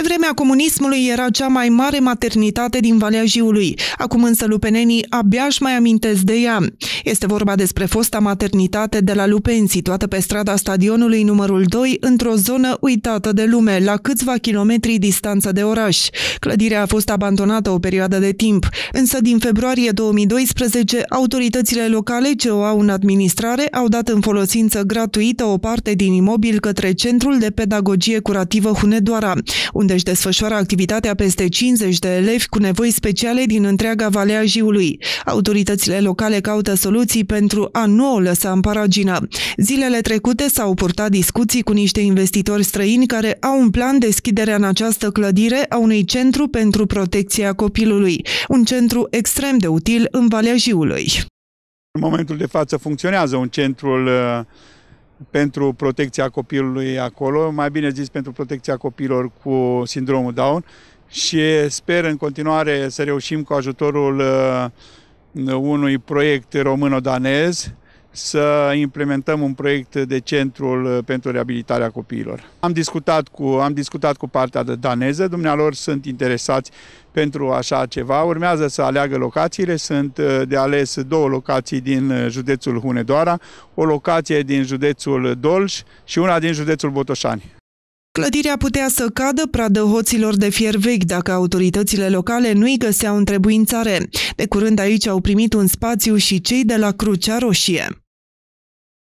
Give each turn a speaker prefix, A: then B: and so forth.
A: Pe vremea comunismului era cea mai mare maternitate din Valea Jiului. Acum însă lupenenii abia își mai amintesc de ea. Este vorba despre fosta maternitate de la Lupen, situată pe strada stadionului numărul 2, într-o zonă uitată de lume, la câțiva kilometri distanță de oraș. Clădirea a fost abandonată o perioadă de timp, însă din februarie 2012, autoritățile locale ce o au în administrare au dat în folosință gratuită o parte din imobil către Centrul de Pedagogie Curativă Hunedoara, unde unde își desfășoară activitatea peste 50 de elevi cu nevoi speciale din întreaga Valea Jiului. Autoritățile locale caută soluții pentru a nu o lăsa în paragină. Zilele trecute s-au purtat discuții cu niște investitori străini care au un plan deschiderea în această clădire a unui centru pentru protecția copilului, un centru extrem de util în Valea Jiului.
B: În momentul de față funcționează un centru. Uh, pentru protecția copilului acolo, mai bine zis pentru protecția copilor cu sindromul Down și sper în continuare să reușim cu ajutorul uh, unui proiect româno-danez să implementăm un proiect de centrul uh, pentru reabilitarea copiilor. Am discutat cu, am discutat cu partea de daneză, dumnealor sunt interesați pentru așa ceva. Urmează să aleagă locațiile, sunt uh, de ales două locații din uh, județul Hunedoara, o locație din județul Dolj și una din județul Botoșani.
A: Clădirea putea să cadă pradă hoților de fier vechi dacă autoritățile locale nu-i găseau întrebuințare. De curând aici au primit un spațiu și cei de la Crucea Roșie.